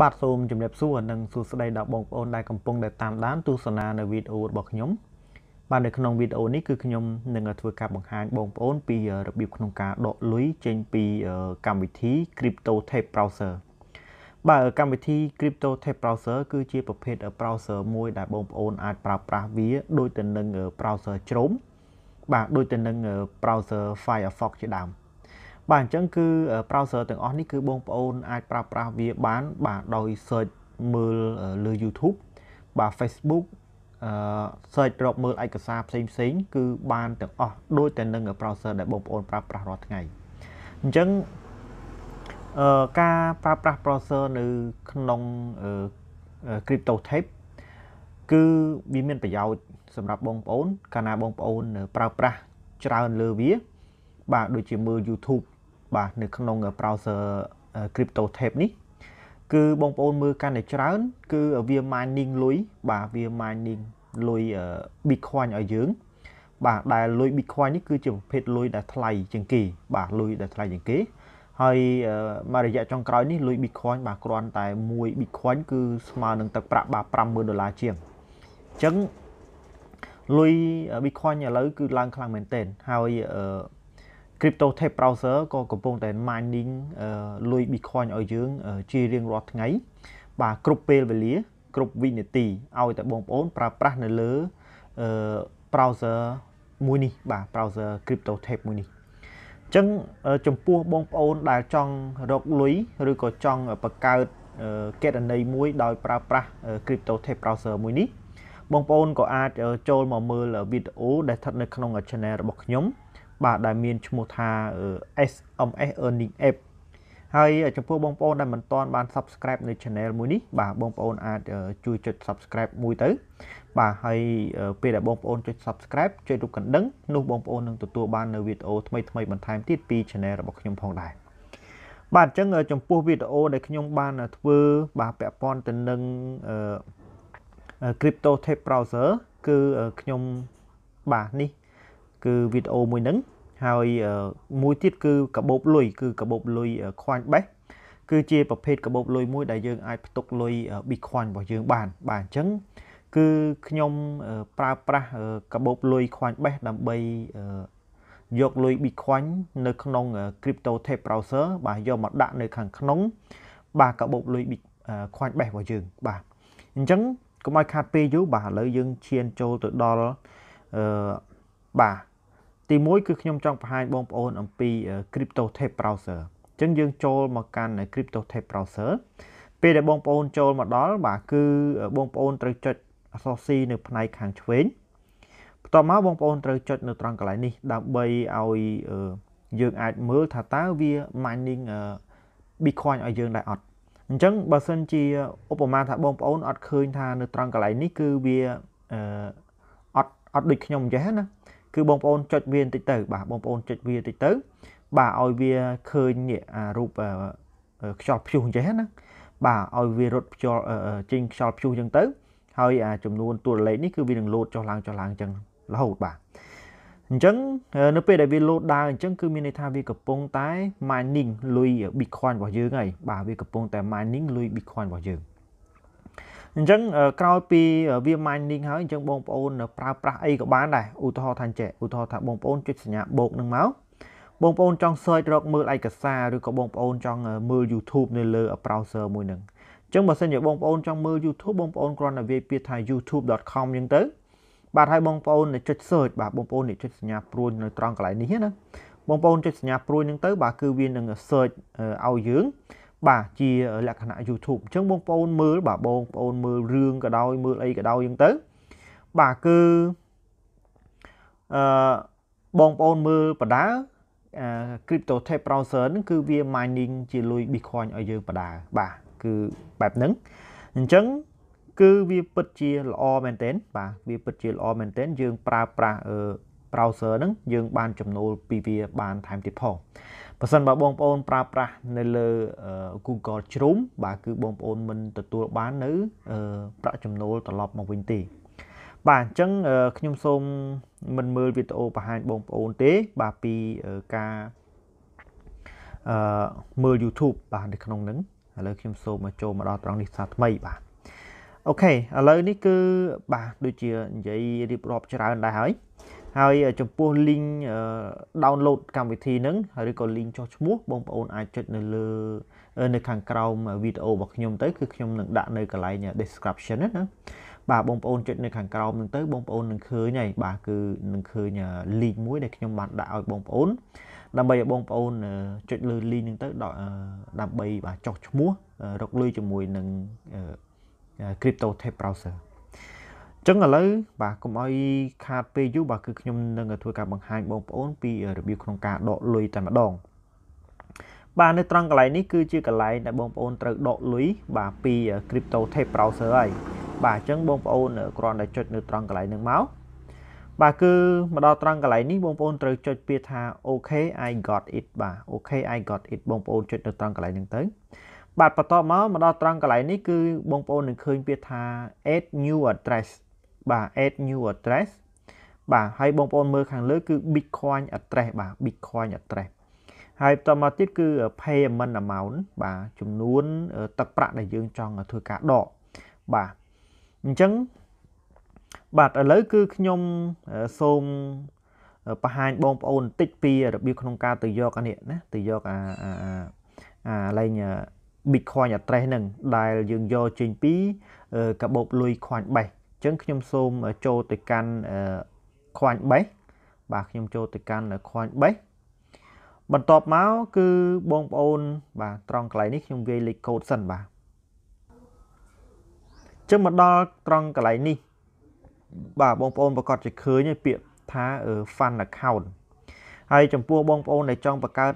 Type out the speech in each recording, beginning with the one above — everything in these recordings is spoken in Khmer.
បាទសូមជម្រាបសួរនិងសួស្តីដល់បងប្អូនដែលកំពុងតែតាមដានទស្សនានៅវីដេអូរបស់ខ្ញុំបាទនៅក្នុងវីដេអូនេះគឺខ្ញុំនឹងធ្វើការបង្ហាញបងប្អូនពីរបៀបក្នុងការដកលុយចេញពីកម្មវិធី Crypto Tape Browser បាទកម្មវិធី Crypto Tape Browser គឺជាប្រភេទ browser មួយដែលបងប្អូនអាចប្រើប្រាស់វា ដូចទៅនឹង browser Chrome បាទដូចទៅនឹង browser Firefox ជាដើមបាទអញ្ចឹងគឺ browser ទាំងអស់នេះគឺបងប្អូនអាចប្រើប្រាស់វាបានបាទដោយ search មើលលើ YouTube បាទ Facebook អឺ search រកមើលឯកសារផ្សេងផ្សេងគឺបានទាំងអស់ដូចតែនឹង browser ដែលបងប្អូន ប្រើប្រាស់រាល់ថ្ងៃអញ្ចឹងអឺការប្រើប្រាស់ browser នៅក្នុង crypto tape គឺវាមានប្រយោជន៍សម្រាប់បងប្អូន កាលណាបងប្អូនប្រើប្រាស់ច្រើនលើវា បាទដូចជាមើល YouTube បាទនៅក្នុង browser crypto tape នេះគឺបងប្អូនមើលកាន់តែច្រើន គឺវា mining លុយបាទវា mining លុយ Bitcoin ឲ្យយើង បាទដែលលុយ Bitcoin នេះគឺជាប្រភេទលុយដែលថ្លៃជាងគេបាទលុយដែលថ្លៃជាងគេ ហើយមករយៈចុងក្រោយនេះលុយ Bitcoin បាទគ្រាន់តែ1 Bitcoin គឺស្មើនឹងទឹកប្រាក់បាទ50000ដុល្លារជាងអញ្ចឹងលុយ Bitcoin ឥឡូវគឺឡើងខ្លាំងមែនទែនហើយ crypto tape browser ក៏កំពុងតែ mining លុយ Bitcoin ឲ្យយើង ជារៀងរាល់ថ្ងៃ បាទគ្រប់ពេលវេលា គ្រប់វិនាទីឲ្យតែបងប្អូន ប្រើប្រាស់នៅលើ browser មួយនេះ បាទ browser crypto tape មួយនេះអញ្ចឹងចំពោះបងប្អូនដែលចង់រកលុយឬក៏ចង់បង្កើតកេតនីមួយដោយប្រើប្រាស់ crypto tape browser មួយនេះបងប្អូនក៏អាចចូលមកមើលវីដេអូដែលស្ថិតនៅក្នុង channel របស់ខ្ញុំបាទដែលមានឈ្មោះថា SMS Earning App ហើយចំពោះបងប្អូនដែលមិនទាន់បាន subscribe នៅ channel មួយនេះបាទបងប្អូនអាចជួយចុច subscribe មួយទៅបាទហើយពេលដែលបងប្អូនចុច subscribe ចុចរូបកណ្ដឹង នោះបងប្អូននឹងទទួលបាននៅវីដេអូថ្មីថ្មីបន្ថែមទៀតពី channel របស់ខ្ញុំផងដែរបាទអញ្ចឹងចំពោះវីដេអូដែលខ្ញុំបានធ្វើបាទពាក់ព័ន្ធទៅនឹង crypto tape browser គឺខ្ញុំបាទនេះគឺវីដេអូមួយហ្នឹងហើយមួយទៀតគឺកបោបលុយគឺកបោបលុយខ្វាញ់បេះគឺជាប្រភេទកបោបលុយមួយដែលយើងអាចផ្ទុកលុយ Bitcoin របស់យើងបានបាទអញ្ចឹងគឺខ្ញុំប្រើប្រាស់កបោបលុយខ្វាញ់បេះដើម្បីយកលុយ Bitcoin នៅក្នុង Crypto Tape Browser បាទយកមកដាក់នៅខាងក្នុងបាទកបោបលុយ Bitcoin បេះរបស់យើងបាទអញ្ចឹងកុំឲ្យខាត់ពេលយូរបាទឥឡូវយើងឈានចូលទៅដល់អឺបាទទី1គឺខ្ញុំចង់បង្ហាញបងប្អូនអំពី Crypto Tape Browser អញ្ចឹងយើងចូលមកកាន់ Crypto Tape Browser ពេលដែលបងប្អូនចូលមកដល់បាទគឺបងប្អូនត្រូវចុចអក្សរ C នៅ ផ្នែកខាងឆ្វេងបន្ទាប់មកបងប្អូនត្រូវចុចនៅត្រង់កន្លែងនេះដើម្បីឲ្យយើងអាចមើលថាតើវា mining Bitcoin ឲ្យយើងដែរអត់អញ្ចឹងបើសិនជាឧបមាថាបងប្អូនអត់ឃើញថា នៅត្រង់កន្លែងនេះគឺវាអត់អត់ដូចខ្ញុំអញ្ចេះណាគឺបងប្អូនចុចវាបន្តិចទៅបាទបងប្អូនចុចវាបន្តិចទៅបាទឲ្យវាឃើញអារូបខ្យល់ព្យុះអញ្ចេះណាបាទឲ្យវារត់ខ្យល់ចេញខ្យល់ព្យុះអញ្ចឹងទៅហើយអាចំនួនតួលេខនេះគឺវានឹងលោតចុះឡើងចុះឡើងអញ្ចឹងរហូតបាទអញ្ចឹងនៅពេលដែលវាលោតដើរអញ្ចឹងគឺមានន័យថាវាកំពុងតែ mining លុយ Bitcoin របស់យើងហើយបាទវាកំពុងតែ mining លុយ Bitcoin របស់យើងអញ្ចឹងក្រោយពីវា mining ហើយអញ្ចឹងបងប្អូនប្រើប្រាស់អីក៏បានដែរឧទាហរណ៍ថាចេះឧទាហរណ៍ថាបងប្អូនចុចសញ្ញាបូកនឹងមកបងប្អូនចង់ search រកមើលឯកសារឬក៏បងប្អូនចង់មើល YouTube នៅលើ browser មួយហ្នឹងអញ្ចឹងបើសិនជាបងប្អូនចង់មើល YouTube បងប្អូនគ្រាន់តែវាយពាក្យថា youtube.com អញ្ចឹងទៅបាទហើយបងប្អូនចុច search បាទបងប្អូនចុចសញ្ញាព្រួញនៅត្រង់កន្លែងនេះណាបងប្អូនចុចសញ្ញាព្រួញហ្នឹងទៅ បាទគឺវានឹង search ឲ្យយើងបាទជាលក្ខណៈ YouTube អញ្ចឹងបងប្អូនមើលបាទបងប្អូនមើលរឿងក៏ដោយមើលអីក៏ដោយអញ្ចឹងទៅបាទគឺអឺបងប្អូនមើលបដា crypto tape browser ហ្នឹងគឺវា mining ជាលុយ Bitcoin ឲ្យយើងបដាបាទគឺបែបហ្នឹងអញ្ចឹងគឺវាពិតជាល្អមែនទែនបាទវាពិតជាល្អមែនទែនយើងប្រើប្រាស់ browser ហ្នឹងយើងបានចំណូលពីវាបានថែមទៀតផងបើសិនបើបងប្អូនប្រើប្រាស់នៅលើ Google ជ្រុំបាទគឺបងប្អូនមិនទទួលបាននៅប្រាក់ចំណូលត្រឡប់មកវិញទេ បាទអញ្ចឹងខ្ញុំសូមមិនមើលវីដេអូបង្ហាញបងប្អូនទេ បាទពីការអឺមើល YouTube បាទនៅក្នុងហ្នឹងឥឡូវខ្ញុំសូមមកចូលមកដល់ត្រង់នេះសាថ្មីបាទអូខេឥឡូវនេះគឺបាទដូចជានិយាយរៀបរាប់ច្រើនដែរហើយហើយចំពោះ link download កម្មវិធីហ្នឹងឬក៏ link ចុះឈ្មោះបងប្អូនអាចចុចនៅលើនៅខាងក្រោមវីដេអូរបស់ខ្ញុំទៅគឺខ្ញុំនឹងដាក់នៅកន្លែង description ណាបាទបងប្អូនចុចនៅខាងក្រោមហ្នឹងទៅបងប្អូននឹងឃើញហើយបាទគឺនឹងឃើញ link មួយ ដែលខ្ញុំបានដាក់ឲ្យបងប្អូនដើម្បីឲ្យបងប្អូនចុចលើ link ហ្នឹងទៅដើម្បីបាទចុះឈ្មោះរកលុយជាមួយនឹង crypto tape browser អញ្ចឹងឥឡូវបាទកុំឲ្យខាតពេលយូរបាទគឺខ្ញុំនឹងធ្វើការបង្ហាញបងប្អូនពីរបៀបក្នុងការដកលុយតែម្ដងបាទនៅត្រង់កន្លែងនេះគឺជាកន្លែងដែលបងប្អូនត្រូវដកលុយបាទពី crypto tape browser ហើយ បាទអញ្ចឹងបងប្អូនគ្រាន់តែចុចនៅត្រង់កន្លែងហ្នឹងមកបាទគឺមកដល់ត្រង់កន្លែងនេះបងប្អូនត្រូវចុចពាក្យថា OK I got it បាទ OK I got it បងប្អូនចុចនៅត្រង់កន្លែងហ្នឹងទៅបាទបន្តមកមកដល់ត្រង់កន្លែងនេះគឺបងប្អូននឹងឃើញពាក្យថា add new address បាទ add new address បាទហើយបងប្អូនមើលខាងលើគឺ bitcoin address បាទ bitcoin address ហើយបន្តមកទៀតគឺ payment amount បាទចំនួនទឹកប្រាក់ដែលយើងចង់ធ្វើការដកបាទអញ្ចឹងបាទឥឡូវគឺខ្ញុំសូមបង្ហាញបងប្អូនបន្តិចពីរបៀបក្នុងការទៅយកអានេះណាទៅយកអាអាលេង Bitcoin address ហ្នឹងដែលយើងយកចេញពីកាបូបលុយ Coinbase អញ្ចឹងខ្ញុំសូមចូលទៅកាន់ខ្វាញ់បេះបាទខ្ញុំចូលទៅកាន់ខ្វាញ់បេះបន្ទាប់មកគឺបងប្អូនបាទត្រង់កន្លែងនេះខ្ញុំវាយលេខកូដសិនបាទចឹងមកដល់ត្រង់កន្លែងនេះបាទបងប្អូនប្រកាសជាឃើញពាក្យថា fan account ហើយចំពោះបងប្អូនដែលចង់បង្កើត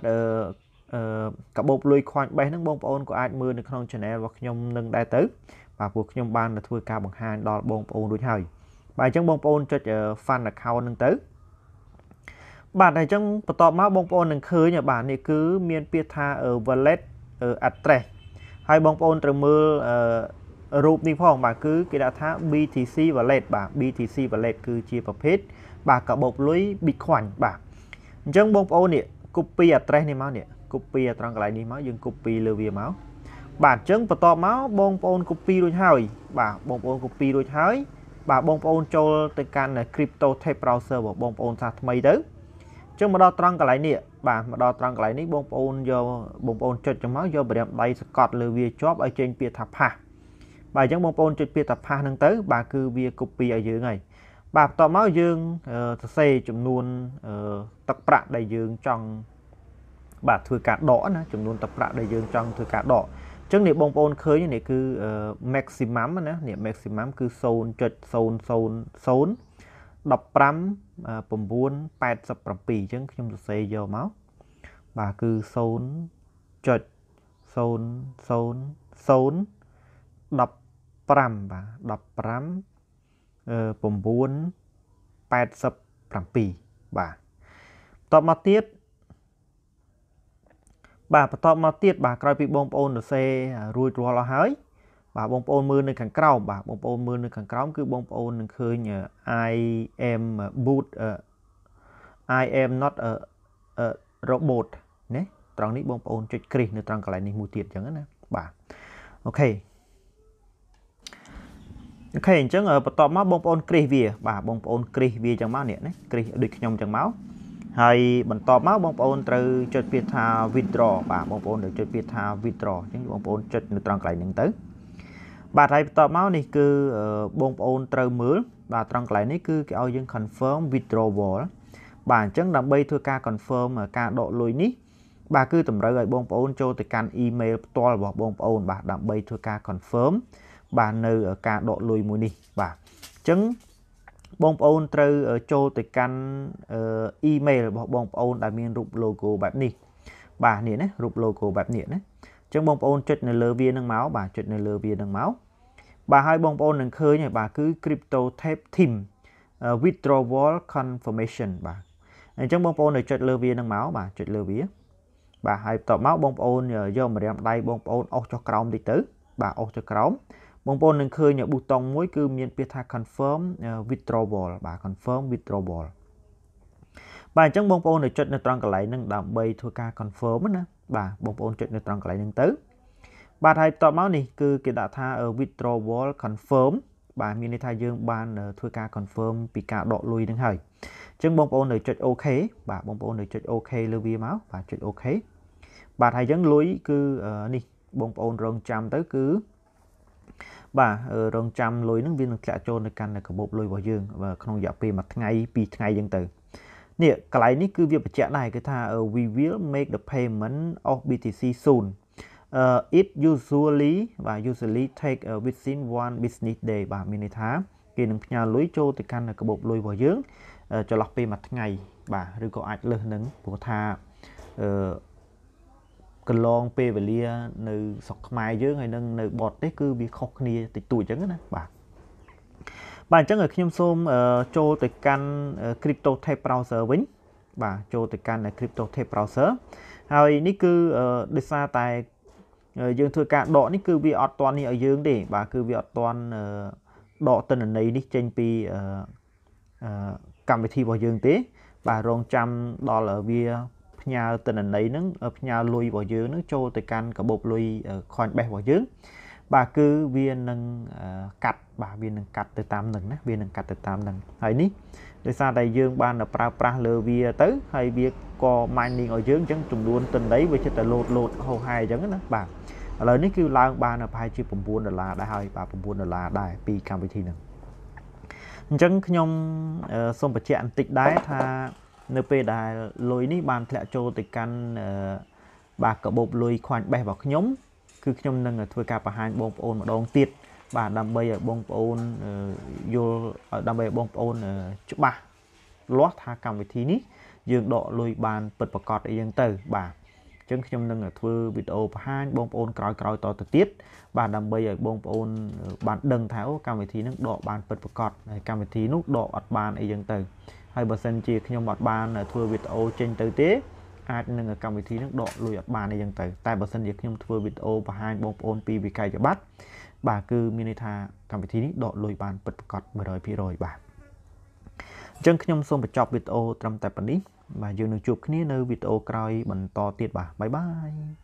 អឺកាបូបលុយខ្វាញ់បេះហ្នឹងបងប្អូនក៏អាចមើលនៅក្នុង channel របស់ខ្ញុំនឹងដែរទៅបាទពួកខ្ញុំបានធ្វើការបង្ហាញដល់បងប្អូនរួចហើយបាទអញ្ចឹងបងប្អូនចុច fan account ហ្នឹងទៅបាទអញ្ចឹងបន្តមកបងប្អូននឹងឃើញបាទនេះគឺមានពាក្យថា wallet address ហើយបងប្អូនត្រូវមើលរូបនេះផងបាទគឺគេដាក់ថា BTC wallet បាទ BTC wallet គឺជាប្រភេទបាទកាបូបលុយ Bitcoin បាទអញ្ចឹងបងប្អូននេះ copy address នេះមកនេះ copy អត្រង់កន្លែងនេះមកយើង copy លើវាមកបាទអញ្ចឹងបន្តមកបងប្អូន copy រួចហើយ បាទបងប្អូន copy រួចហើយ បាទបងប្អូនចូលទៅកាន់ crypto tape browser របស់បងប្អូនសាថ្មីទៅអញ្ចឹងមកដល់ត្រង់កន្លែងនេះបាទមកដល់ត្រង់កន្លែងនេះបងប្អូនយកបងប្អូនចុចចុះមកយកប្រេមដៃសកត់លើវាជាប់ឲ្យចេញពាក្យថាផាសបាទអញ្ចឹងបងប្អូនចុចពាក្យថាផាសហ្នឹងទៅ បាទគឺវា copy ឲ្យយើងហើយបាទបន្តមកយើងសរសេរចំនួនទឹកប្រាក់ដែលយើងចង់បាទធ្វើការដកណាចំនួនតប្រាក់ដែលយើងចង់ធ្វើការដកអញ្ចឹងនេះបងប្អូនឃើញនេះគឺ maximum ណានេះ maximum គឺ0.000 15987អញ្ចឹងខ្ញុំសរសេរយកមកបាទគឺ0.000 15បាទ15 987បាទតបមកទៀតបាទបន្តមកទៀតបាទក្រោយពីបងប្អូនសរសេររួចរាល់អស់ហើយបាទបងប្អូនមើលនៅខាងក្រោមបាទបងប្អូនមើលនៅខាងក្រោមគឺបងប្អូននឹងឃើញ I am boot I am not a, a robot ណាត្រង់នេះបងប្អូនចុចគ្រីសនៅត្រង់កន្លែងនេះមួយទៀតអញ្ចឹងណាបាទអូខេអូខេអញ្ចឹងបន្តមកបងប្អូនគ្រីសវាបាទបងប្អូនគ្រីសវាអញ្ចឹងមកនេះណាគ្រីសដូចខ្ញុំអញ្ចឹងមកហើយបន្តមកបងប្អូនត្រូវចុចពាក្យថា withdraw បាទបងប្អូនត្រូវចុចពាក្យថា withdraw អញ្ចឹងបងប្អូនចុចនៅត្រង់កន្លែងហ្នឹងទៅបាទហើយបន្តមកនេះគឺបងប្អូនត្រូវមើលបាទត្រង់កន្លែងនេះគឺគេឲ្យយើង confirm withdrawal បាទអញ្ចឹងដើម្បីធ្វើការ confirm ការដកលុយនេះបាទគឺតម្រូវឲ្យបងប្អូនចូលទៅកាន់ email ផ្ទាល់របស់បងប្អូនបាទដើម្បីធ្វើការ confirm បាទនៅការដកលុយមួយនេះ បាទអញ្ចឹងបងប្អូនត្រូវចូលទៅកាន់អ៊ីមែលរបស់បងប្អូនដែលមានរូប logo បែបនេះ បាទនេះណារូប logo បែបនេះណាអញ្ចឹងបងប្អូនចុចនៅលើវានឹងមកបាទចុចនៅលើវានឹងមកបាទហើយបងប្អូននឹងឃើញហើយបាទគឺ crypto tape team withdrawal confirmation បាទអញ្ចឹងបងប្អូននឹងចុចលើវានឹងមកបាទចុចលើវាបាទហើយបន្ទាប់មកបងប្អូនយកម្រាមដៃបងប្អូនអុសចុះក្រោមតិចទៅ បាទអុសចុះក្រោមបងប្អូននឹងឃើញប៊ូតុងមួយគឺមានពាក្យថា confirm withdrawal បាទ confirm withdrawal បាទអញ្ចឹងបងប្អូននៅចុចនៅត្រង់កន្លែងហ្នឹងដើម្បីធ្វើការ confirm ណាបាទបងប្អូនចុចនៅត្រង់កន្លែងហ្នឹងទៅបាទហើយបន្ទាប់មកនេះគឺគេដាក់ថា withdrawal confirm បាទមានន័យថាយើងបានធ្វើការ confirm ពីការដកលុយហ្នឹងហើយអញ្ចឹងបងប្អូននៅចុច OK បាទបងប្អូននៅចុច OK លើវាមកបាទចុច OK បាទហើយអញ្ចឹងលុយគឺនេះបងប្អូនរងចាំទៅគឺបាទរងចាំលុយហ្នឹងវានឹងធ្លាក់ចូលនៅកាន់កាបូបលុយរបស់យើង ក្នុងរយៈពេលមួយថ្ងៃពីរថ្ងៃអញ្ចឹងទៅនេះកន្លែងនេះគឺវាបញ្ជាក់ដែរគឺថា we will make the payment of BTC soon uh, it usually បាទ usually take uh, within one business day បាទមានន័យថាគេនឹងផ្ញើលុយចូលទៅកាន់កាបូបលុយរបស់យើងចន្លោះពេលមួយថ្ងៃបាទឬក៏អាចលើសនឹងព្រោះថាអឺកន្លងពេលវេលា នៅស្រុកខ្មែរយើងហើយនឹងនៅបរទេសគឺវាខុសគ្នាតិចតួចអញ្ចឹងណាបាទបាទអញ្ចឹងខ្ញុំសូមចូលទៅកាន់ Crypto Tape Browser វិញបាទចូលទៅកាន់ Crypto Tape Browser ហើយនេះគឺដោយសារតែយើងធ្វើការដកនេះគឺវាអត់តន់នេះឲ្យយើងទេ បាទគឺវាអត់តន់ដកតិន្នន័យនេះចេញពីកម្មវិធីរបស់យើងទេបាទរងចាំដល់វាផ្ញើតនន័យហ្នឹងផ្ញើលុយរបស់យើងហ្នឹងចូលទៅកាន់កាបូបលុយ Coinbase របស់យើងបាទគឺវានឹងកាត់បាទវានឹងកាត់ទៅតាមនឹងណាវានឹងកាត់ទៅតាមនឹងហើយនេះដោយសារតែយើងបានប្រើប្រាស់លើវាទៅហើយវាក៏ mining ឲ្យយើងអញ្ចឹងចំនួនតន័យវាចិត្តតែលោតលោតហោហែអញ្ចឹងណាបាទឥឡូវនេះគឺឡើងបានប្រហែលជា9ដុល្លារដែរហើយបាទ9ដុល្លារដែរពីកម្មវិធីហ្នឹងអញ្ចឹងខ្ញុំសូមបញ្ជាក់បន្តិចដែរថានៅពេលដែលលុយនេះបានធ្លាក់ចូលទៅកាន់បាទកាបូបលុយខ្វាញ់បេះរបស់ខ្ញុំ គឺខ្ញុំនឹង ធ្វើការបង្ហាញបងប្អូនម្ដងទៀតបាទដើម្បីឲ្យបងប្អូនយល់ដើម្បីឲ្យបងប្អូនច្បាស់លាស់ថាកម្មវិធីនេះយើងដកលុយបានពិតប្រាកដអីយ៉ាងទៅ បាទអញ្ចឹងខ្ញុំនឹង ធ្វើវីដេអូបង្ហាញ បងប្អូនក្រោយក្រោយតទៅទៀតបាទដើម្បីឲ្យបងប្អូន បានដឹងថាអូកម្មវិធីនឹងដកបានពិតប្រាកដហើយកម្មវិធីនោះដកអត់បានអីយ៉ាងទៅហើយបើសិនជាខ្ញុំអត់បាន ធ្វើវីដេអូចេញទៅទេ អាចនឹងកម្មវិធីនឹងដកលុយអត់បានអីចឹងទៅតែបើសិនជាខ្ញុំធ្វើវីដេអូបង្ហាញបងប្អូនពីវិក័យប័ត្របាទគឺមានន័យថាកម្មវិធីនេះដកលុយបានពិតប្រាកដ100%បាទអញ្ចឹងខ្ញុំសូមបញ្ចប់វីដេអូត្រឹមតែប៉ុណ្នេះបាទយើងនឹងជួបគ្នានៅវីដេអូក្រោយ បន្តទៀតបាទបាយបាយ